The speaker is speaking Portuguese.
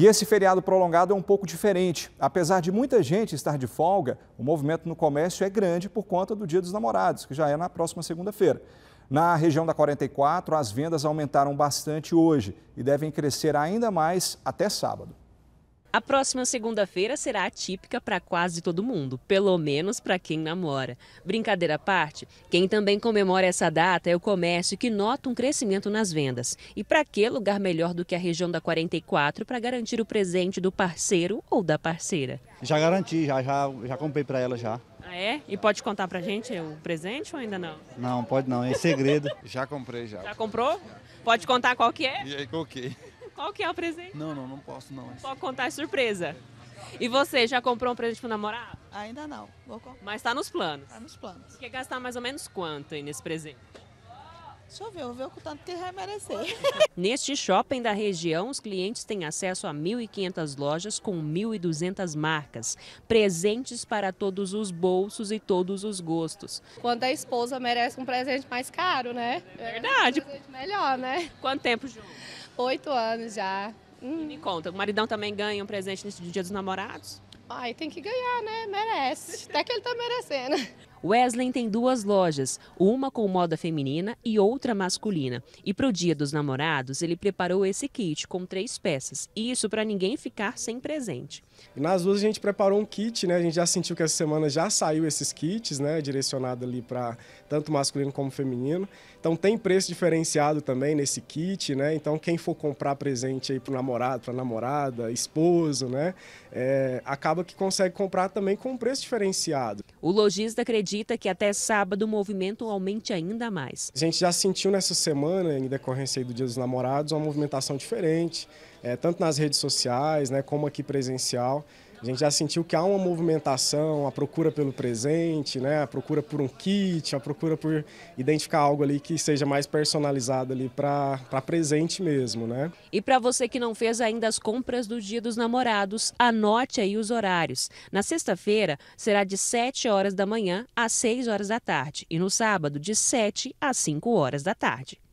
E esse feriado prolongado é um pouco diferente. Apesar de muita gente estar de folga, o movimento no comércio é grande por conta do Dia dos Namorados, que já é na próxima segunda-feira. Na região da 44, as vendas aumentaram bastante hoje e devem crescer ainda mais até sábado. A próxima segunda-feira será atípica para quase todo mundo, pelo menos para quem namora. Brincadeira à parte, quem também comemora essa data é o comércio que nota um crescimento nas vendas. E para que lugar melhor do que a região da 44 para garantir o presente do parceiro ou da parceira? Já garanti, já já, já comprei para ela já. Ah, é? E pode contar pra gente o presente ou ainda não? Não, pode não, é segredo. já comprei já. Já comprou? Pode contar qual que é? o quê? Qual que é o presente? Não, não, não posso não. Pode contar, surpresa. E você, já comprou um presente pro namorado? Ainda não, vou comprar. Mas tá nos planos? Tá nos planos. Quer gastar mais ou menos quanto aí nesse presente? Deixa eu ver, eu vou ver o tanto que vai merecer. Neste shopping da região, os clientes têm acesso a 1.500 lojas com 1.200 marcas, presentes para todos os bolsos e todos os gostos. Quando a esposa merece um presente mais caro, né? Verdade. É um melhor, né? Quanto tempo junto? Oito anos já. Hum. me conta, o maridão também ganha um presente nesse Dia dos Namorados? Ai, tem que ganhar, né? Merece. Até que ele tá merecendo. Wesley tem duas lojas, uma com moda feminina e outra masculina. E para o Dia dos Namorados, ele preparou esse kit com três peças. Isso para ninguém ficar sem presente. Nas duas a gente preparou um kit, né? A gente já sentiu que essa semana já saiu esses kits, né? Direcionado ali para tanto masculino como feminino. Então tem preço diferenciado também nesse kit, né? Então quem for comprar presente aí pro namorado, pra namorada, esposo, né? É, acaba que consegue comprar também com um preço diferenciado. O lojista acredita acredita que até sábado o movimento aumente ainda mais. A gente já sentiu nessa semana, em decorrência do Dia dos Namorados, uma movimentação diferente, é, tanto nas redes sociais, né, como aqui presencial. A gente já sentiu que há uma movimentação, a procura pelo presente, né? a procura por um kit, a procura por identificar algo ali que seja mais personalizado ali para presente mesmo. Né? E para você que não fez ainda as compras do Dia dos Namorados, anote aí os horários. Na sexta-feira será de 7 horas da manhã às 6 horas da tarde e no sábado de 7 às 5 horas da tarde.